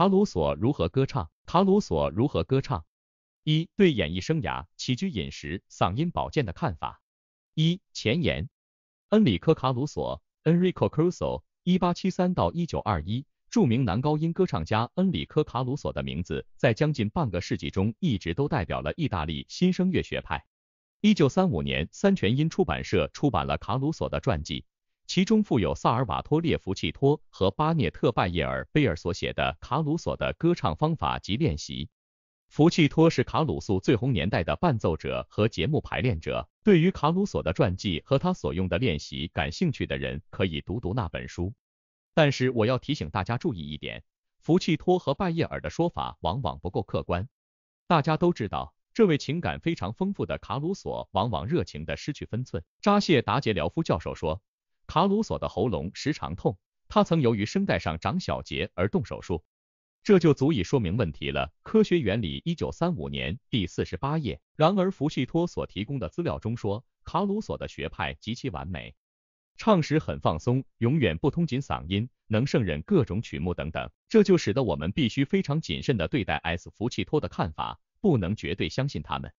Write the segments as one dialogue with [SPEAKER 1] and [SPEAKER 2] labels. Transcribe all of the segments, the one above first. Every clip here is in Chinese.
[SPEAKER 1] 卡鲁索如何歌唱？卡鲁索如何歌唱？一对演艺生涯、起居饮食、嗓音保健的看法。一前言。恩里科·卡鲁索 （Enrico Caruso，1873-1921），著名男高音歌唱家。恩里科·卡鲁索的名字在将近半个世纪中一直都代表了意大利新声乐学派。1935年，三全音出版社出版了卡鲁索的传记。其中附有萨尔瓦托列·夫契托和巴涅特·拜叶尔·贝尔所写的卡鲁索的歌唱方法及练习。福契托是卡鲁素最红年代的伴奏者和节目排练者，对于卡鲁索的传记和他所用的练习感兴趣的人可以读读那本书。但是我要提醒大家注意一点，福契托和拜叶尔的说法往往不够客观。大家都知道，这位情感非常丰富的卡鲁索往往热情的失去分寸。扎谢达杰廖夫教授说。卡鲁索的喉咙时常痛，他曾由于声带上长小结而动手术，这就足以说明问题了。科学原理，一九三五年，第四十八页。然而福契托所提供的资料中说，卡鲁索的学派极其完美，唱时很放松，永远不通紧嗓音，能胜任各种曲目等等，这就使得我们必须非常谨慎地对待 S 福契托的看法，不能绝对相信他们。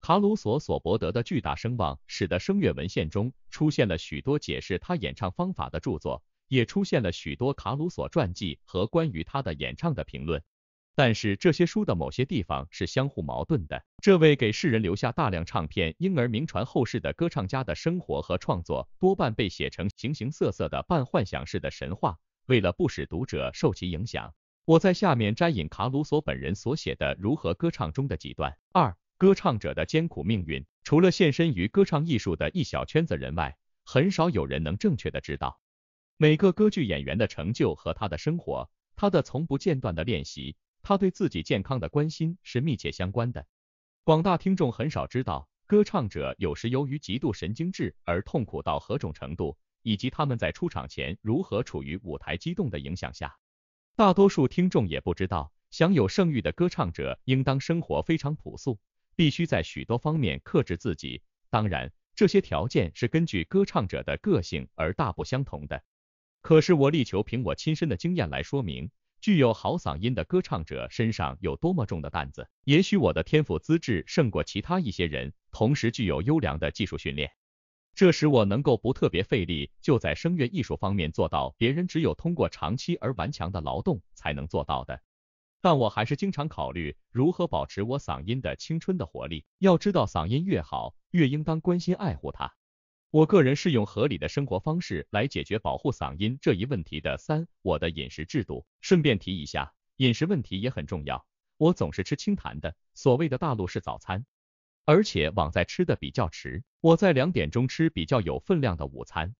[SPEAKER 1] 卡鲁索所博得的巨大声望，使得声乐文献中出现了许多解释他演唱方法的著作，也出现了许多卡鲁索传记和关于他的演唱的评论。但是这些书的某些地方是相互矛盾的。这位给世人留下大量唱片、因而名传后世的歌唱家的生活和创作，多半被写成形形色色的半幻想式的神话。为了不使读者受其影响，我在下面摘引卡鲁索本人所写的《如何歌唱》中的几段。二歌唱者的艰苦命运，除了现身于歌唱艺术的一小圈子人外，很少有人能正确的知道每个歌剧演员的成就和他的生活，他的从不间断的练习，他对自己健康的关心是密切相关的。广大听众很少知道，歌唱者有时由于极度神经质而痛苦到何种程度，以及他们在出场前如何处于舞台激动的影响下。大多数听众也不知道，享有盛誉的歌唱者应当生活非常朴素。必须在许多方面克制自己，当然，这些条件是根据歌唱者的个性而大不相同的。可是我力求凭我亲身的经验来说明，具有好嗓音的歌唱者身上有多么重的担子。也许我的天赋资质胜过其他一些人，同时具有优良的技术训练，这使我能够不特别费力，就在声乐艺术方面做到别人只有通过长期而顽强的劳动才能做到的。但我还是经常考虑如何保持我嗓音的青春的活力。要知道，嗓音越好，越应当关心爱护它。我个人是用合理的生活方式来解决保护嗓音这一问题的。三、我的饮食制度。顺便提一下，饮食问题也很重要。我总是吃清淡的，所谓的大陆式早餐，而且网在吃的比较迟。我在两点钟吃比较有分量的午餐。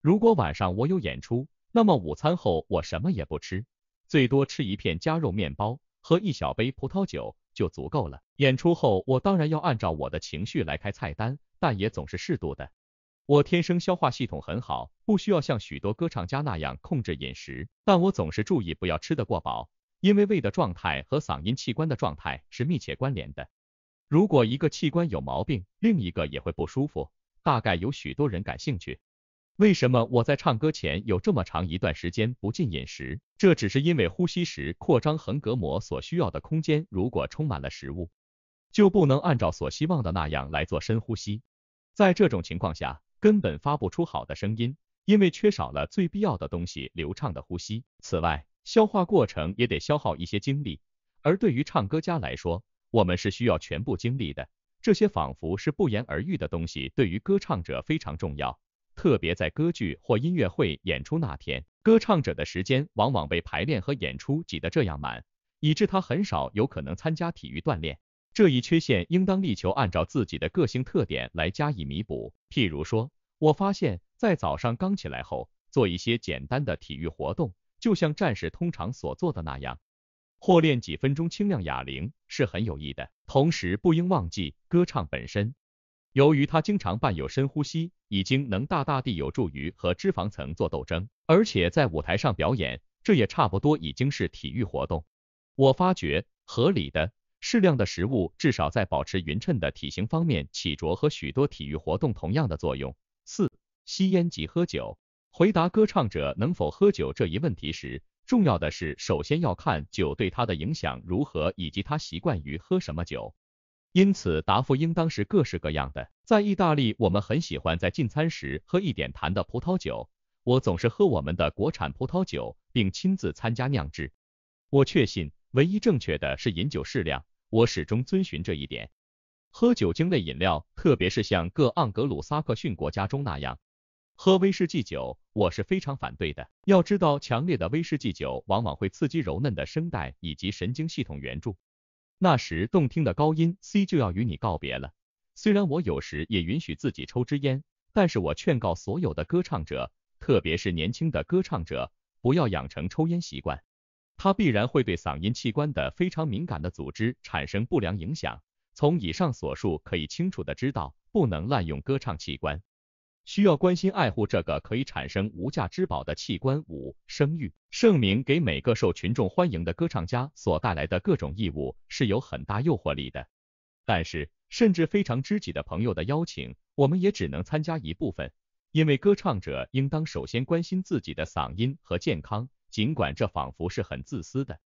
[SPEAKER 1] 如果晚上我有演出，那么午餐后我什么也不吃。最多吃一片加肉面包，喝一小杯葡萄酒就足够了。演出后，我当然要按照我的情绪来开菜单，但也总是适度的。我天生消化系统很好，不需要像许多歌唱家那样控制饮食，但我总是注意不要吃得过饱，因为胃的状态和嗓音器官的状态是密切关联的。如果一个器官有毛病，另一个也会不舒服。大概有许多人感兴趣。为什么我在唱歌前有这么长一段时间不进饮食？这只是因为呼吸时扩张横膈膜所需要的空间，如果充满了食物，就不能按照所希望的那样来做深呼吸。在这种情况下，根本发不出好的声音，因为缺少了最必要的东西——流畅的呼吸。此外，消化过程也得消耗一些精力，而对于唱歌家来说，我们是需要全部精力的。这些仿佛是不言而喻的东西，对于歌唱者非常重要。特别在歌剧或音乐会演出那天，歌唱者的时间往往被排练和演出挤得这样满，以致他很少有可能参加体育锻炼。这一缺陷应当力求按照自己的个性特点来加以弥补。譬如说，我发现在早上刚起来后，做一些简单的体育活动，就像战士通常所做的那样，或练几分钟轻量哑铃，是很有益的。同时，不应忘记歌唱本身。由于它经常伴有深呼吸，已经能大大地有助于和脂肪层做斗争，而且在舞台上表演，这也差不多已经是体育活动。我发觉，合理的、适量的食物，至少在保持匀称的体型方面，起着和许多体育活动同样的作用。四、吸烟及喝酒。回答歌唱者能否喝酒这一问题时，重要的是首先要看酒对他的影响如何，以及他习惯于喝什么酒。因此，答复应当是各式各样的。在意大利，我们很喜欢在进餐时喝一点坛的葡萄酒。我总是喝我们的国产葡萄酒，并亲自参加酿制。我确信，唯一正确的是饮酒适量。我始终遵循这一点。喝酒精类饮料，特别是像各盎格鲁撒克逊国家中那样，喝威士忌酒，我是非常反对的。要知道，强烈的威士忌酒往往会刺激柔嫩的声带以及神经系统援助。那时，动听的高音 C 就要与你告别了。虽然我有时也允许自己抽支烟，但是我劝告所有的歌唱者，特别是年轻的歌唱者，不要养成抽烟习惯，它必然会对嗓音器官的非常敏感的组织产生不良影响。从以上所述，可以清楚的知道，不能滥用歌唱器官。需要关心爱护这个可以产生无价之宝的器官。五、声誉盛名给每个受群众欢迎的歌唱家所带来的各种义务是有很大诱惑力的，但是，甚至非常知己的朋友的邀请，我们也只能参加一部分，因为歌唱者应当首先关心自己的嗓音和健康，尽管这仿佛是很自私的。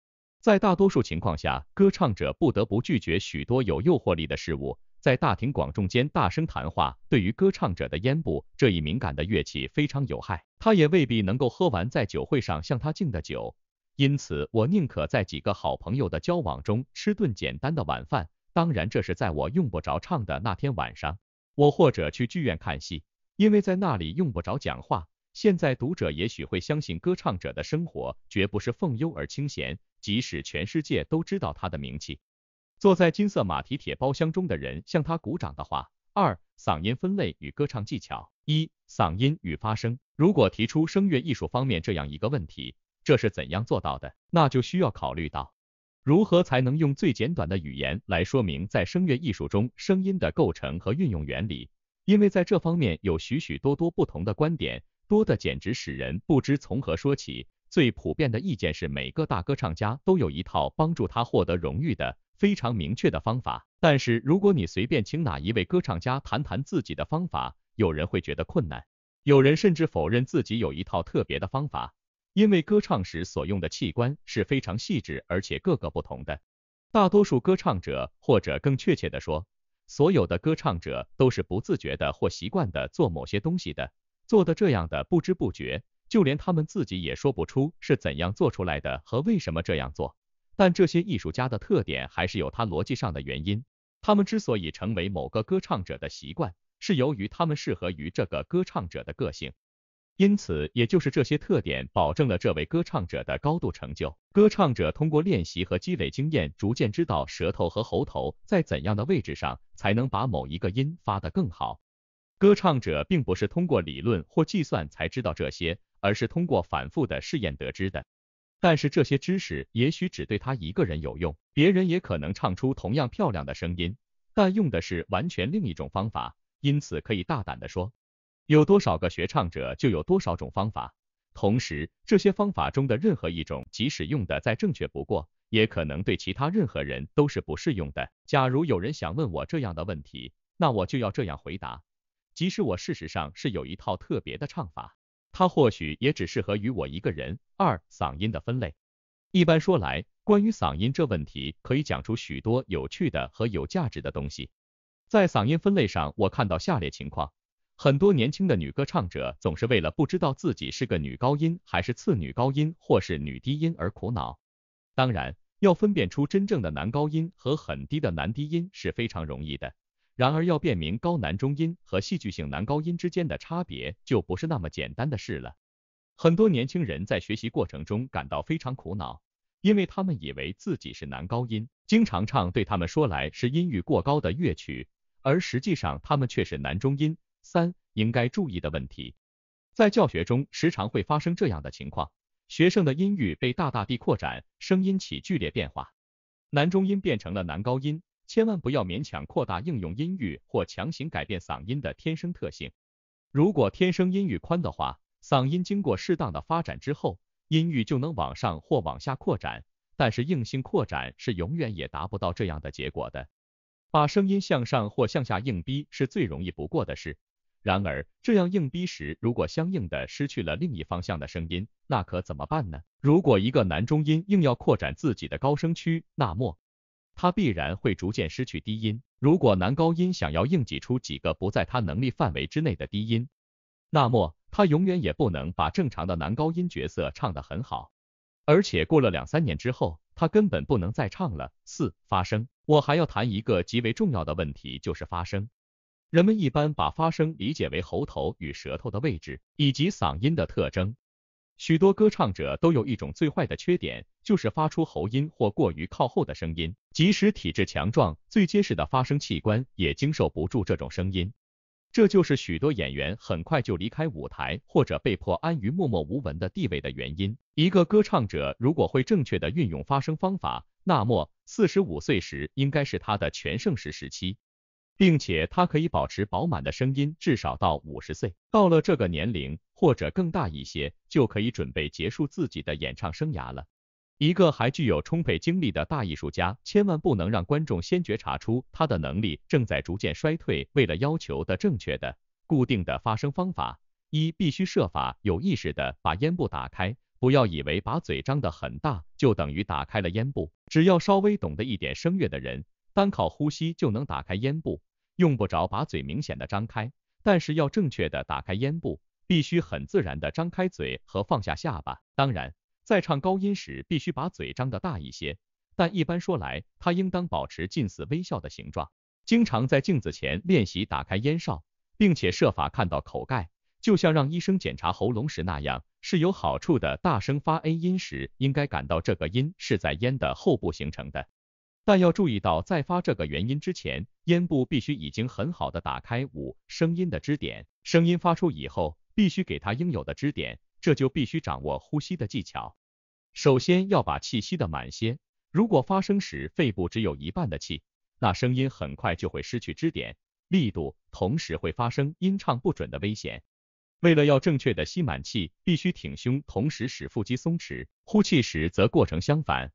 [SPEAKER 1] 在大多数情况下，歌唱者不得不拒绝许多有诱惑力的事物。在大庭广众间大声谈话，对于歌唱者的咽部这一敏感的乐器非常有害。他也未必能够喝完在酒会上向他敬的酒，因此我宁可在几个好朋友的交往中吃顿简单的晚饭，当然这是在我用不着唱的那天晚上。我或者去剧院看戏，因为在那里用不着讲话。现在读者也许会相信，歌唱者的生活绝不是奉优而清闲，即使全世界都知道他的名气。坐在金色马蹄铁包厢中的人向他鼓掌的话。二，嗓音分类与歌唱技巧。一，嗓音与发声。如果提出声乐艺术方面这样一个问题，这是怎样做到的？那就需要考虑到如何才能用最简短的语言来说明在声乐艺术中声音的构成和运用原理，因为在这方面有许许多多不同的观点，多的简直使人不知从何说起。最普遍的意见是，每个大歌唱家都有一套帮助他获得荣誉的非常明确的方法。但是如果你随便请哪一位歌唱家谈谈自己的方法，有人会觉得困难，有人甚至否认自己有一套特别的方法，因为歌唱时所用的器官是非常细致而且各个不同的。大多数歌唱者，或者更确切的说，所有的歌唱者都是不自觉的或习惯的做某些东西的，做的这样的不知不觉。就连他们自己也说不出是怎样做出来的和为什么这样做，但这些艺术家的特点还是有他逻辑上的原因。他们之所以成为某个歌唱者的习惯，是由于他们适合于这个歌唱者的个性，因此也就是这些特点保证了这位歌唱者的高度成就。歌唱者通过练习和积累经验，逐渐知道舌头和喉头在怎样的位置上才能把某一个音发得更好。歌唱者并不是通过理论或计算才知道这些，而是通过反复的试验得知的。但是这些知识也许只对他一个人有用，别人也可能唱出同样漂亮的声音，但用的是完全另一种方法。因此可以大胆的说，有多少个学唱者就有多少种方法。同时，这些方法中的任何一种，即使用的再正确不过，也可能对其他任何人都是不适用的。假如有人想问我这样的问题，那我就要这样回答。即使我事实上是有一套特别的唱法，它或许也只适合于我一个人。二，嗓音的分类。一般说来，关于嗓音这问题，可以讲出许多有趣的和有价值的东西。在嗓音分类上，我看到下列情况：很多年轻的女歌唱者总是为了不知道自己是个女高音还是次女高音或是女低音而苦恼。当然，要分辨出真正的男高音和很低的男低音是非常容易的。然而，要辨明高男中音和戏剧性男高音之间的差别，就不是那么简单的事了。很多年轻人在学习过程中感到非常苦恼，因为他们以为自己是男高音，经常唱对他们说来是音域过高的乐曲，而实际上他们却是男中音。三、应该注意的问题，在教学中时常会发生这样的情况：学生的音域被大大地扩展，声音起剧烈变化，男中音变成了男高音。千万不要勉强扩大应用音域或强行改变嗓音的天生特性。如果天生音域宽的话，嗓音经过适当的发展之后，音域就能往上或往下扩展。但是硬性扩展是永远也达不到这样的结果的。把声音向上或向下硬逼是最容易不过的事。然而，这样硬逼时，如果相应的失去了另一方向的声音，那可怎么办呢？如果一个男中音硬要扩展自己的高声区，那么，他必然会逐渐失去低音。如果男高音想要硬挤出几个不在他能力范围之内的低音，那么他永远也不能把正常的男高音角色唱得很好。而且过了两三年之后，他根本不能再唱了。四发声，我还要谈一个极为重要的问题，就是发声。人们一般把发声理解为喉头与舌头的位置以及嗓音的特征。许多歌唱者都有一种最坏的缺点，就是发出喉音或过于靠后的声音。即使体质强壮、最结实的发声器官，也经受不住这种声音。这就是许多演员很快就离开舞台，或者被迫安于默默无闻的地位的原因。一个歌唱者如果会正确的运用发声方法，那么四十五岁时应该是他的全盛时时期。并且他可以保持饱满的声音至少到五十岁，到了这个年龄或者更大一些，就可以准备结束自己的演唱生涯了。一个还具有充沛精力的大艺术家，千万不能让观众先觉察出他的能力正在逐渐衰退。为了要求的正确的、固定的发生方法，一必须设法有意识的把咽部打开，不要以为把嘴张得很大就等于打开了咽部。只要稍微懂得一点声乐的人。单靠呼吸就能打开咽部，用不着把嘴明显的张开，但是要正确的打开咽部，必须很自然的张开嘴和放下下巴。当然，在唱高音时，必须把嘴张的大一些，但一般说来，它应当保持近似微笑的形状。经常在镜子前练习打开咽哨，并且设法看到口盖，就像让医生检查喉咙时那样，是有好处的。大声发 A 音时，应该感到这个音是在咽的后部形成的。但要注意到，在发这个原因之前，咽部必须已经很好的打开五声音的支点，声音发出以后，必须给它应有的支点，这就必须掌握呼吸的技巧。首先要把气吸的满些，如果发声时肺部只有一半的气，那声音很快就会失去支点力度，同时会发生音唱不准的危险。为了要正确的吸满气，必须挺胸，同时使腹肌松弛。呼气时则过程相反，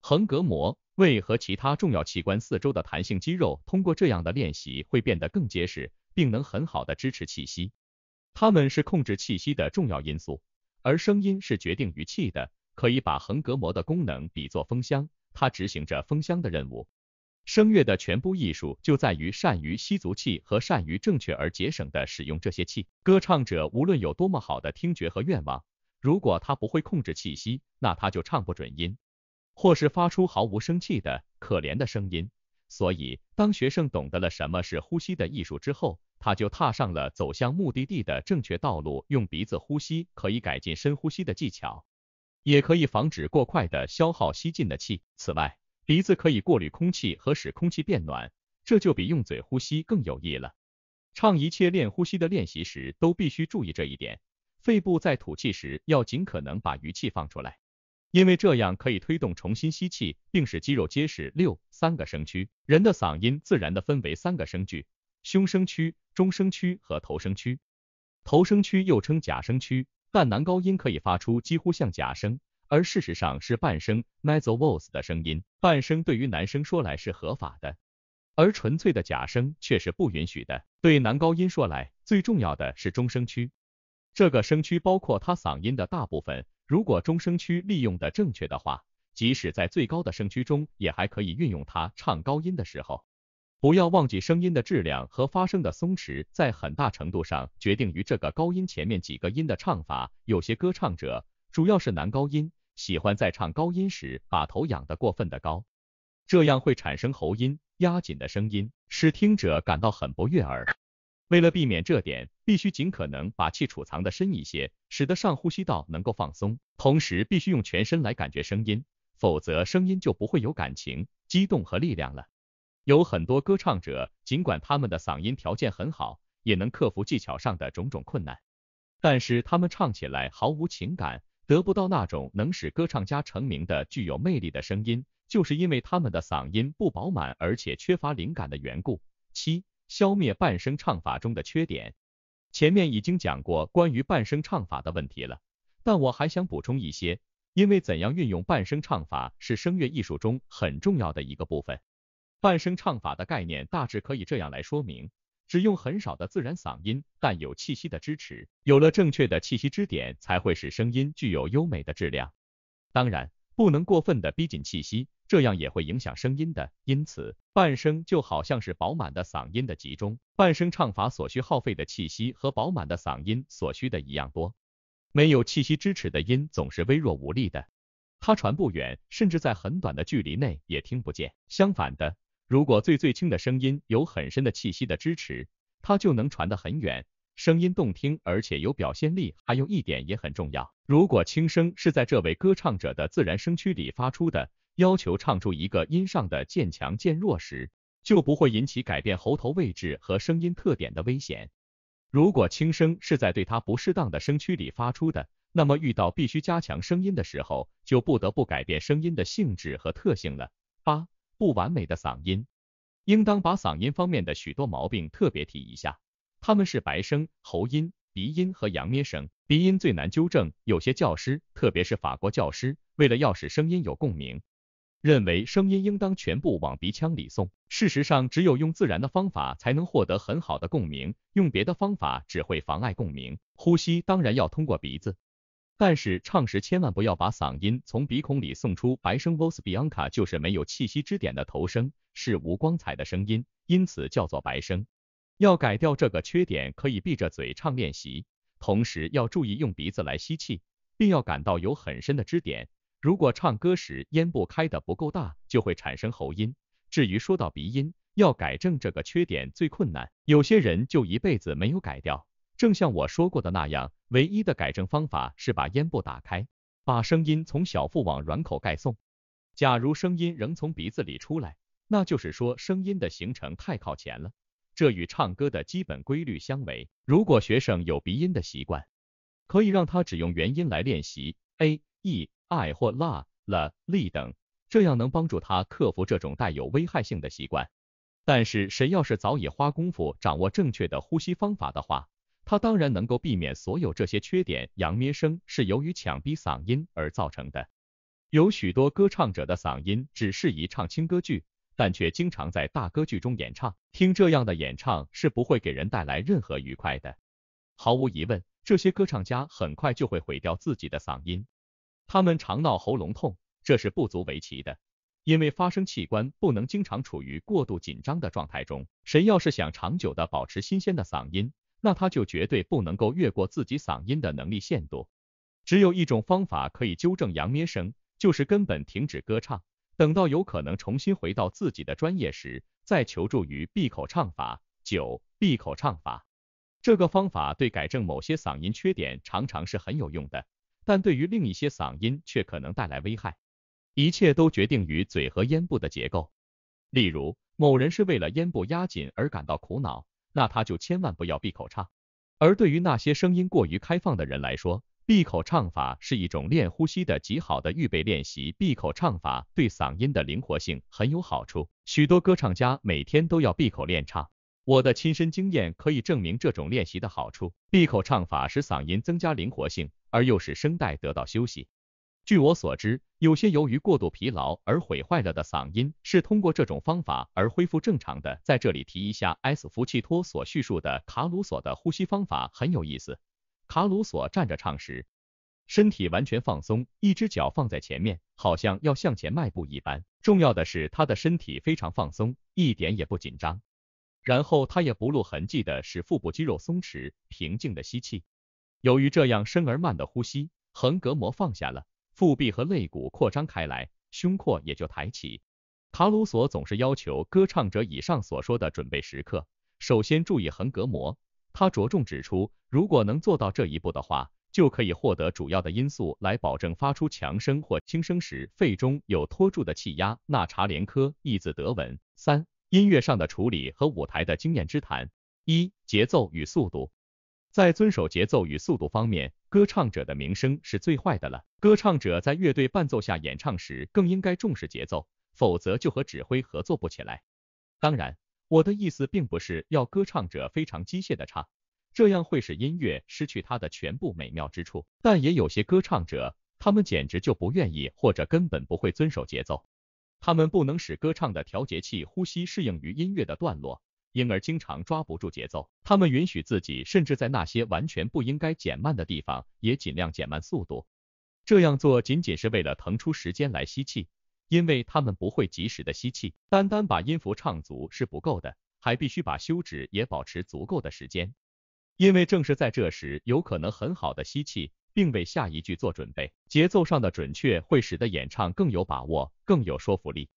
[SPEAKER 1] 横膈膜。胃和其他重要器官四周的弹性肌肉，通过这样的练习会变得更结实，并能很好的支持气息。它们是控制气息的重要因素，而声音是决定于气的。可以把横膈膜的功能比作风箱，它执行着风箱的任务。声乐的全部艺术就在于善于吸足气和善于正确而节省的使用这些气。歌唱者无论有多么好的听觉和愿望，如果他不会控制气息，那他就唱不准音。或是发出毫无生气的可怜的声音，所以当学生懂得了什么是呼吸的艺术之后，他就踏上了走向目的地的正确道路。用鼻子呼吸可以改进深呼吸的技巧，也可以防止过快的消耗吸进的气。此外，鼻子可以过滤空气和使空气变暖，这就比用嘴呼吸更有益了。唱一切练呼吸的练习时，都必须注意这一点。肺部在吐气时要尽可能把余气放出来。因为这样可以推动重新吸气，并使肌肉结实。六，三个声区，人的嗓音自然的分为三个声区：胸声区、中声区和头声区。头声区又称假声区，但男高音可以发出几乎像假声，而事实上是半声 n e s a o voice） 的声音。半声对于男生说来是合法的，而纯粹的假声却是不允许的。对男高音说来，最重要的是中声区，这个声区包括他嗓音的大部分。如果中声区利用的正确的话，即使在最高的声区中，也还可以运用它唱高音的时候，不要忘记声音的质量和发声的松弛，在很大程度上决定于这个高音前面几个音的唱法。有些歌唱者，主要是男高音，喜欢在唱高音时把头仰得过分的高，这样会产生喉音压紧的声音，使听者感到很不悦耳。为了避免这点，必须尽可能把气储藏的深一些，使得上呼吸道能够放松，同时必须用全身来感觉声音，否则声音就不会有感情、激动和力量了。有很多歌唱者，尽管他们的嗓音条件很好，也能克服技巧上的种种困难，但是他们唱起来毫无情感，得不到那种能使歌唱家成名的具有魅力的声音，就是因为他们的嗓音不饱满，而且缺乏灵感的缘故。七。消灭半声唱法中的缺点。前面已经讲过关于半声唱法的问题了，但我还想补充一些，因为怎样运用半声唱法是声乐艺术中很重要的一个部分。半声唱法的概念大致可以这样来说明：只用很少的自然嗓音，但有气息的支持，有了正确的气息支点，才会使声音具有优美的质量。当然。不能过分的逼近气息，这样也会影响声音的。因此，半声就好像是饱满的嗓音的集中。半声唱法所需耗费的气息和饱满的嗓音所需的一样多。没有气息支持的音总是微弱无力的，它传不远，甚至在很短的距离内也听不见。相反的，如果最最轻的声音有很深的气息的支持，它就能传得很远。声音动听，而且有表现力。还有一点也很重要，如果轻声是在这位歌唱者的自然声区里发出的，要求唱出一个音上的渐强渐弱时，就不会引起改变喉头位置和声音特点的危险。如果轻声是在对他不适当的声区里发出的，那么遇到必须加强声音的时候，就不得不改变声音的性质和特性了。八，不完美的嗓音，应当把嗓音方面的许多毛病特别提一下。他们是白声、喉音、鼻音和扬咩声。鼻音最难纠正，有些教师，特别是法国教师，为了要使声音有共鸣，认为声音应当全部往鼻腔里送。事实上，只有用自然的方法才能获得很好的共鸣，用别的方法只会妨碍共鸣。呼吸当然要通过鼻子，但是唱时千万不要把嗓音从鼻孔里送出。白声 v o s Bianca） 就是没有气息支点的头声，是无光彩的声音，因此叫做白声。要改掉这个缺点，可以闭着嘴唱练习，同时要注意用鼻子来吸气，并要感到有很深的支点。如果唱歌时咽部开的不够大，就会产生喉音。至于说到鼻音，要改正这个缺点最困难，有些人就一辈子没有改掉。正像我说过的那样，唯一的改正方法是把咽部打开，把声音从小腹往软口盖送。假如声音仍从鼻子里出来，那就是说声音的形成太靠前了。这与唱歌的基本规律相违。如果学生有鼻音的习惯，可以让他只用元音来练习 a、e、i 或 la、l、li 等，这样能帮助他克服这种带有危害性的习惯。但是谁要是早已花功夫掌握正确的呼吸方法的话，他当然能够避免所有这些缺点。扬咩声是由于强逼嗓音而造成的。有许多歌唱者的嗓音只适宜唱轻歌剧。但却经常在大歌剧中演唱，听这样的演唱是不会给人带来任何愉快的。毫无疑问，这些歌唱家很快就会毁掉自己的嗓音，他们常闹喉咙痛，这是不足为奇的。因为发声器官不能经常处于过度紧张的状态中。谁要是想长久的保持新鲜的嗓音，那他就绝对不能够越过自己嗓音的能力限度。只有一种方法可以纠正羊咩声，就是根本停止歌唱。等到有可能重新回到自己的专业时，再求助于闭口唱法。九，闭口唱法，这个方法对改正某些嗓音缺点常常是很有用的，但对于另一些嗓音却可能带来危害。一切都决定于嘴和咽部的结构。例如，某人是为了咽部压紧而感到苦恼，那他就千万不要闭口唱。而对于那些声音过于开放的人来说，闭口唱法是一种练呼吸的极好的预备练习，闭口唱法对嗓音的灵活性很有好处。许多歌唱家每天都要闭口练唱，我的亲身经验可以证明这种练习的好处。闭口唱法使嗓音增加灵活性，而又使声带得到休息。据我所知，有些由于过度疲劳而毁坏了的嗓音，是通过这种方法而恢复正常的。在这里提一下，S. 福契托所叙述的卡鲁索的呼吸方法很有意思。卡鲁索站着唱时，身体完全放松，一只脚放在前面，好像要向前迈步一般。重要的是，他的身体非常放松，一点也不紧张。然后他也不露痕迹的使腹部肌肉松弛，平静的吸气。由于这样深而慢的呼吸，横膈膜放下了，腹壁和肋骨扩张开来，胸廓也就抬起。卡鲁索总是要求歌唱者以上所说的准备时刻，首先注意横膈膜。他着重指出，如果能做到这一步的话，就可以获得主要的因素来保证发出强声或轻声时肺中有托住的气压。纳查连科译字德文。三、音乐上的处理和舞台的经验之谈。一、节奏与速度。在遵守节奏与速度方面，歌唱者的名声是最坏的了。歌唱者在乐队伴奏下演唱时，更应该重视节奏，否则就和指挥合作不起来。当然。我的意思并不是要歌唱者非常机械的唱，这样会使音乐失去它的全部美妙之处。但也有些歌唱者，他们简直就不愿意或者根本不会遵守节奏，他们不能使歌唱的调节器呼吸适应于音乐的段落，因而经常抓不住节奏。他们允许自己甚至在那些完全不应该减慢的地方也尽量减慢速度，这样做仅仅是为了腾出时间来吸气。因为他们不会及时的吸气，单单把音符唱足是不够的，还必须把休止也保持足够的时间。因为正是在这时，有可能很好的吸气，并为下一句做准备。节奏上的准确会使得演唱更有把握，更有说服力。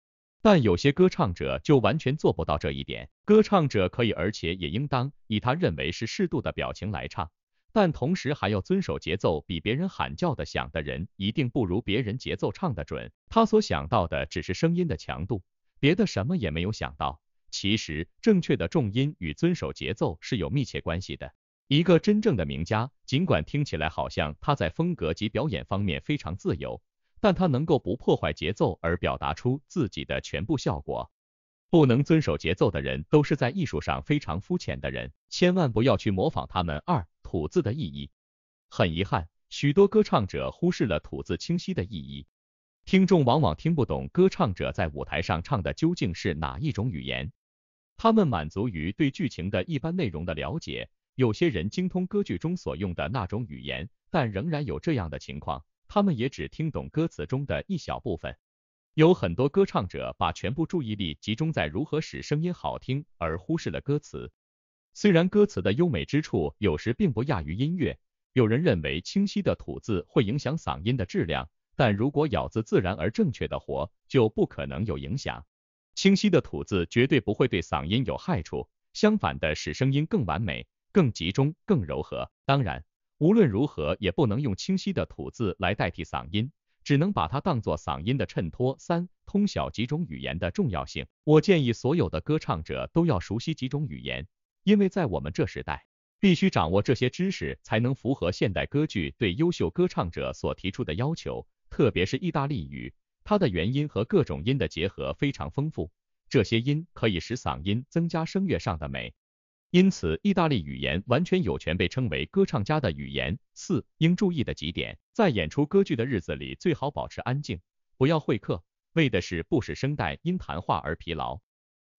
[SPEAKER 1] 但有些歌唱者就完全做不到这一点。歌唱者可以，而且也应当以他认为是适度的表情来唱。但同时还要遵守节奏，比别人喊叫的响的人一定不如别人节奏唱的准。他所想到的只是声音的强度，别的什么也没有想到。其实正确的重音与遵守节奏是有密切关系的。一个真正的名家，尽管听起来好像他在风格及表演方面非常自由，但他能够不破坏节奏而表达出自己的全部效果。不能遵守节奏的人都是在艺术上非常肤浅的人，千万不要去模仿他们。二。吐字的意义，很遗憾，许多歌唱者忽视了吐字清晰的意义。听众往往听不懂歌唱者在舞台上唱的究竟是哪一种语言。他们满足于对剧情的一般内容的了解。有些人精通歌剧中所用的那种语言，但仍然有这样的情况，他们也只听懂歌词中的一小部分。有很多歌唱者把全部注意力集中在如何使声音好听，而忽视了歌词。虽然歌词的优美之处有时并不亚于音乐，有人认为清晰的吐字会影响嗓音的质量，但如果咬字自然而正确的活，就不可能有影响。清晰的吐字绝对不会对嗓音有害处，相反的使声音更完美、更集中、更柔和。当然，无论如何也不能用清晰的吐字来代替嗓音，只能把它当做嗓音的衬托。三、通晓几种语言的重要性，我建议所有的歌唱者都要熟悉几种语言。因为在我们这时代，必须掌握这些知识，才能符合现代歌剧对优秀歌唱者所提出的要求。特别是意大利语，它的元音和各种音的结合非常丰富，这些音可以使嗓音增加声乐上的美。因此，意大利语言完全有权被称为歌唱家的语言。四应注意的几点，在演出歌剧的日子里，最好保持安静，不要会客，为的是不使声带因谈话而疲劳。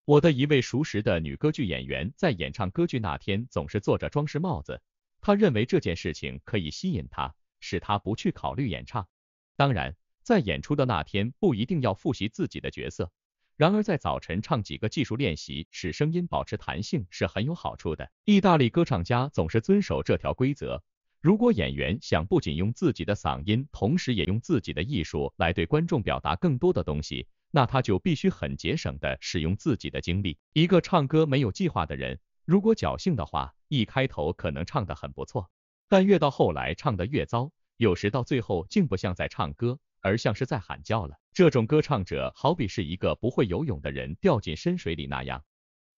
[SPEAKER 1] 我的一位熟识的女歌剧演员在演唱歌剧那天总是做着装饰帽子，她认为这件事情可以吸引她，使她不去考虑演唱。当然，在演出的那天不一定要复习自己的角色，然而在早晨唱几个技术练习，使声音保持弹性是很有好处的。意大利歌唱家总是遵守这条规则。如果演员想不仅用自己的嗓音，同时也用自己的艺术来对观众表达更多的东西。那他就必须很节省的使用自己的精力。一个唱歌没有计划的人，如果侥幸的话，一开头可能唱得很不错，但越到后来唱得越糟，有时到最后竟不像在唱歌，而像是在喊叫了。这种歌唱者好比是一个不会游泳的人掉进深水里那样，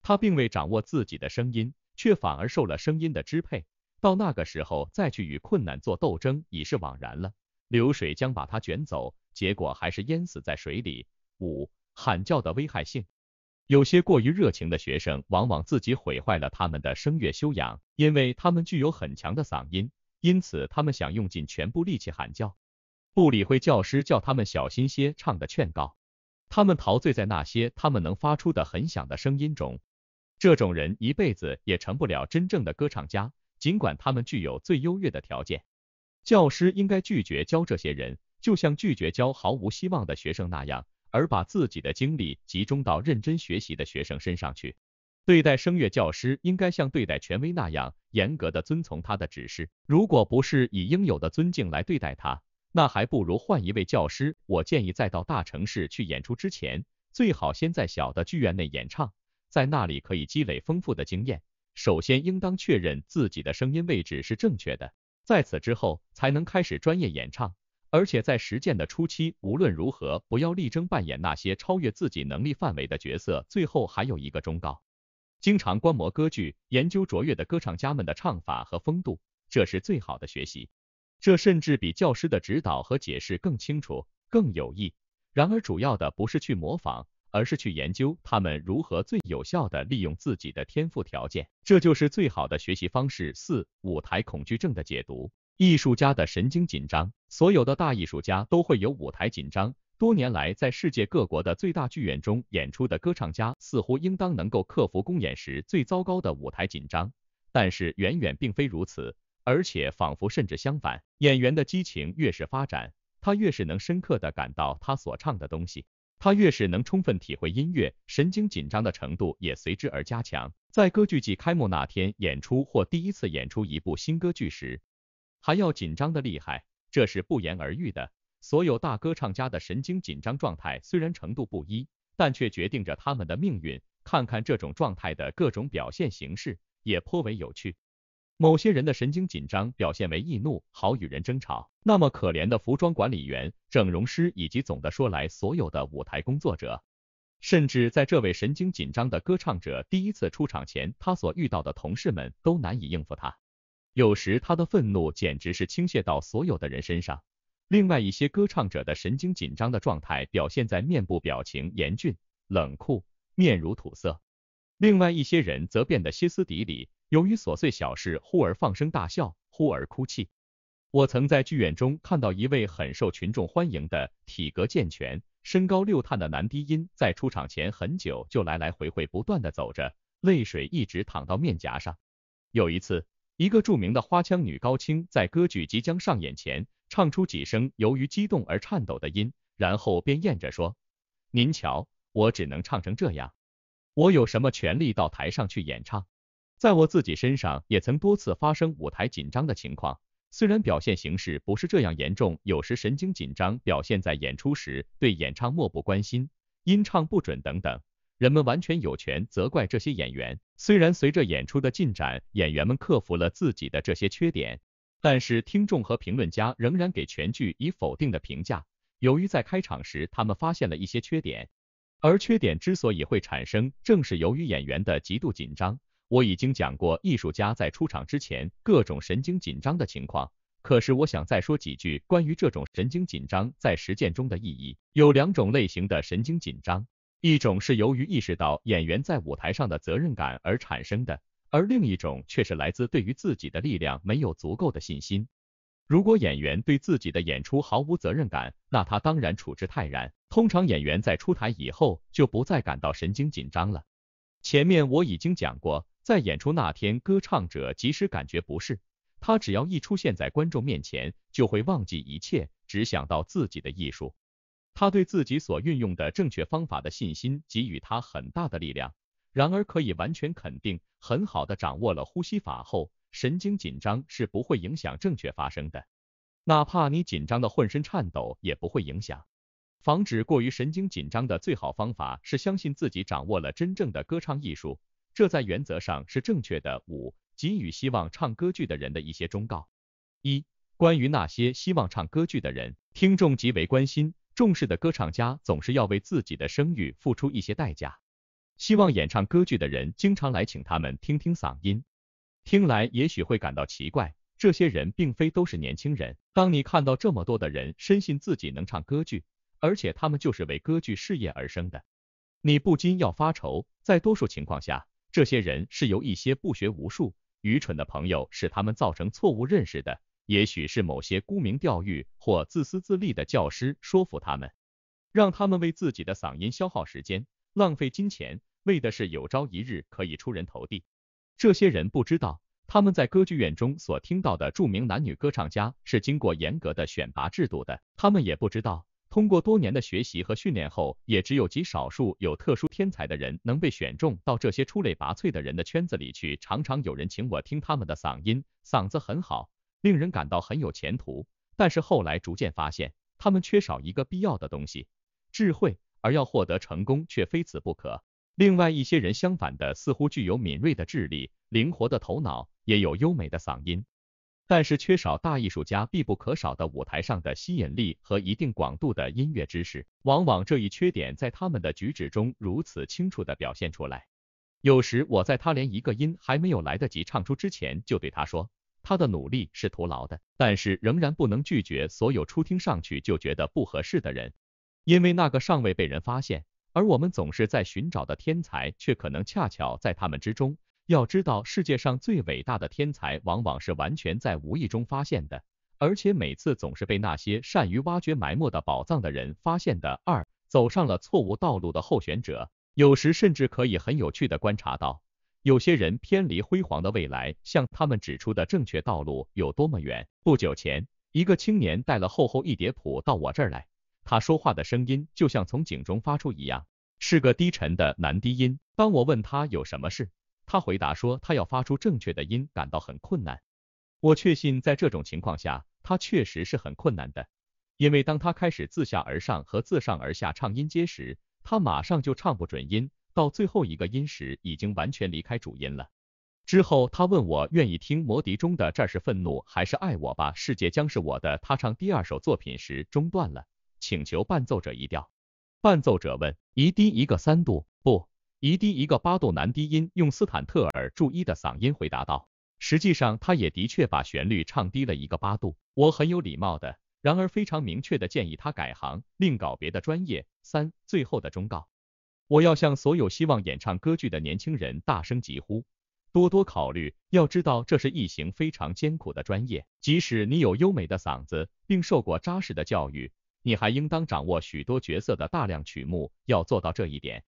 [SPEAKER 1] 他并未掌握自己的声音，却反而受了声音的支配。到那个时候再去与困难做斗争，已是枉然了。流水将把他卷走，结果还是淹死在水里。五喊叫的危害性，有些过于热情的学生往往自己毁坏了他们的声乐修养，因为他们具有很强的嗓音，因此他们想用尽全部力气喊叫，不理会教师叫他们小心些唱的劝告。他们陶醉在那些他们能发出的很响的声音中，这种人一辈子也成不了真正的歌唱家，尽管他们具有最优越的条件。教师应该拒绝教这些人，就像拒绝教毫无希望的学生那样。而把自己的精力集中到认真学习的学生身上去。对待声乐教师，应该像对待权威那样，严格的遵从他的指示。如果不是以应有的尊敬来对待他，那还不如换一位教师。我建议，在到大城市去演出之前，最好先在小的剧院内演唱，在那里可以积累丰富的经验。首先，应当确认自己的声音位置是正确的，在此之后，才能开始专业演唱。而且在实践的初期，无论如何不要力争扮演那些超越自己能力范围的角色。最后还有一个忠告：经常观摩歌剧，研究卓越的歌唱家们的唱法和风度，这是最好的学习。这甚至比教师的指导和解释更清楚、更有益。然而，主要的不是去模仿，而是去研究他们如何最有效的利用自己的天赋条件，这就是最好的学习方式。四、舞台恐惧症的解读。艺术家的神经紧张，所有的大艺术家都会有舞台紧张。多年来，在世界各国的最大剧院中演出的歌唱家似乎应当能够克服公演时最糟糕的舞台紧张，但是远远并非如此，而且仿佛甚至相反。演员的激情越是发展，他越是能深刻地感到他所唱的东西，他越是能充分体会音乐，神经紧张的程度也随之而加强。在歌剧季开幕那天演出或第一次演出一部新歌剧时，还要紧张的厉害，这是不言而喻的。所有大歌唱家的神经紧张状态虽然程度不一，但却决定着他们的命运。看看这种状态的各种表现形式，也颇为有趣。某些人的神经紧张表现为易怒、好与人争吵，那么可怜的服装管理员、整容师以及总的说来所有的舞台工作者，甚至在这位神经紧张的歌唱者第一次出场前，他所遇到的同事们都难以应付他。有时他的愤怒简直是倾泻到所有的人身上。另外一些歌唱者的神经紧张的状态表现在面部表情严峻、冷酷，面如土色。另外一些人则变得歇斯底里，由于琐碎小事忽而放声大笑，忽而哭泣。我曾在剧院中看到一位很受群众欢迎的、体格健全、身高六探的男低音，在出场前很久就来来回回不断地走着，泪水一直淌到面颊上。有一次。一个著名的花腔女高清在歌剧即将上演前，唱出几声由于激动而颤抖的音，然后便咽着说：“您瞧，我只能唱成这样。我有什么权利到台上去演唱？在我自己身上，也曾多次发生舞台紧张的情况，虽然表现形式不是这样严重，有时神经紧张表现在演出时对演唱漠不关心，音唱不准等等。”人们完全有权责怪这些演员。虽然随着演出的进展，演员们克服了自己的这些缺点，但是听众和评论家仍然给全剧以否定的评价。由于在开场时他们发现了一些缺点，而缺点之所以会产生，正是由于演员的极度紧张。我已经讲过，艺术家在出场之前各种神经紧张的情况。可是我想再说几句关于这种神经紧张在实践中的意义。有两种类型的神经紧张。一种是由于意识到演员在舞台上的责任感而产生的，而另一种却是来自对于自己的力量没有足够的信心。如果演员对自己的演出毫无责任感，那他当然处之泰然。通常演员在出台以后就不再感到神经紧张了。前面我已经讲过，在演出那天，歌唱者即使感觉不适，他只要一出现在观众面前，就会忘记一切，只想到自己的艺术。他对自己所运用的正确方法的信心给予他很大的力量。然而，可以完全肯定，很好的掌握了呼吸法后，神经紧张是不会影响正确发生的。哪怕你紧张的浑身颤抖，也不会影响。防止过于神经紧张的最好方法是相信自己掌握了真正的歌唱艺术，这在原则上是正确的。五、给予希望唱歌剧的人的一些忠告：一、关于那些希望唱歌剧的人，听众极为关心。重视的歌唱家总是要为自己的声誉付出一些代价。希望演唱歌剧的人经常来请他们听听嗓音，听来也许会感到奇怪。这些人并非都是年轻人。当你看到这么多的人深信自己能唱歌剧，而且他们就是为歌剧事业而生的，你不禁要发愁。在多数情况下，这些人是由一些不学无术、愚蠢的朋友使他们造成错误认识的。也许是某些沽名钓誉或自私自利的教师说服他们，让他们为自己的嗓音消耗时间、浪费金钱，为的是有朝一日可以出人头地。这些人不知道他们在歌剧院中所听到的著名男女歌唱家是经过严格的选拔制度的。他们也不知道，通过多年的学习和训练后，也只有极少数有特殊天才的人能被选中到这些出类拔萃的人的圈子里去。常常有人请我听他们的嗓音，嗓子很好。令人感到很有前途，但是后来逐渐发现，他们缺少一个必要的东西——智慧，而要获得成功却非此不可。另外一些人相反的，似乎具有敏锐的智力、灵活的头脑，也有优美的嗓音，但是缺少大艺术家必不可少的舞台上的吸引力和一定广度的音乐知识。往往这一缺点在他们的举止中如此清楚地表现出来。有时我在他连一个音还没有来得及唱出之前，就对他说。他的努力是徒劳的，但是仍然不能拒绝所有初听上去就觉得不合适的人，因为那个尚未被人发现，而我们总是在寻找的天才，却可能恰巧在他们之中。要知道，世界上最伟大的天才，往往是完全在无意中发现的，而且每次总是被那些善于挖掘埋没的宝藏的人发现的。二，走上了错误道路的候选者，有时甚至可以很有趣的观察到。有些人偏离辉煌的未来，向他们指出的正确道路有多么远。不久前，一个青年带了厚厚一叠谱到我这儿来，他说话的声音就像从井中发出一样，是个低沉的男低音。当我问他有什么事，他回答说他要发出正确的音感到很困难。我确信在这种情况下，他确实是很困难的，因为当他开始自下而上和自上而下唱音阶时，他马上就唱不准音。到最后一个音时，已经完全离开主音了。之后他问我愿意听魔笛中的这是愤怒还是爱我吧，世界将是我的。他唱第二首作品时中断了，请求伴奏者移调。伴奏者问移低一个三度，不，移低一个八度。男低音用斯坦特尔注一的嗓音回答道，实际上他也的确把旋律唱低了一个八度。我很有礼貌的，然而非常明确的建议他改行，另搞别的专业。三，最后的忠告。我要向所有希望演唱歌剧的年轻人大声疾呼，多多考虑。要知道，这是一行非常艰苦的专业。即使你有优美的嗓子，并受过扎实的教育，你还应当掌握许多角色的大量曲目。要做到这一点，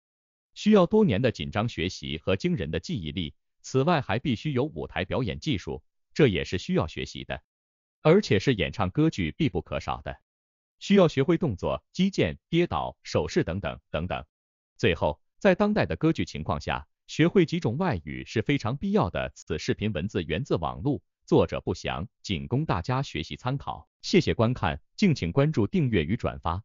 [SPEAKER 1] 需要多年的紧张学习和惊人的记忆力。此外，还必须有舞台表演技术，这也是需要学习的，而且是演唱歌剧必不可少的。需要学会动作、击剑、跌倒、手势等等等等。最后，在当代的割据情况下，学会几种外语是非常必要的。此视频文字源自网络，作者不详，仅供大家学习参考。谢谢观看，敬请关注、订阅与转发。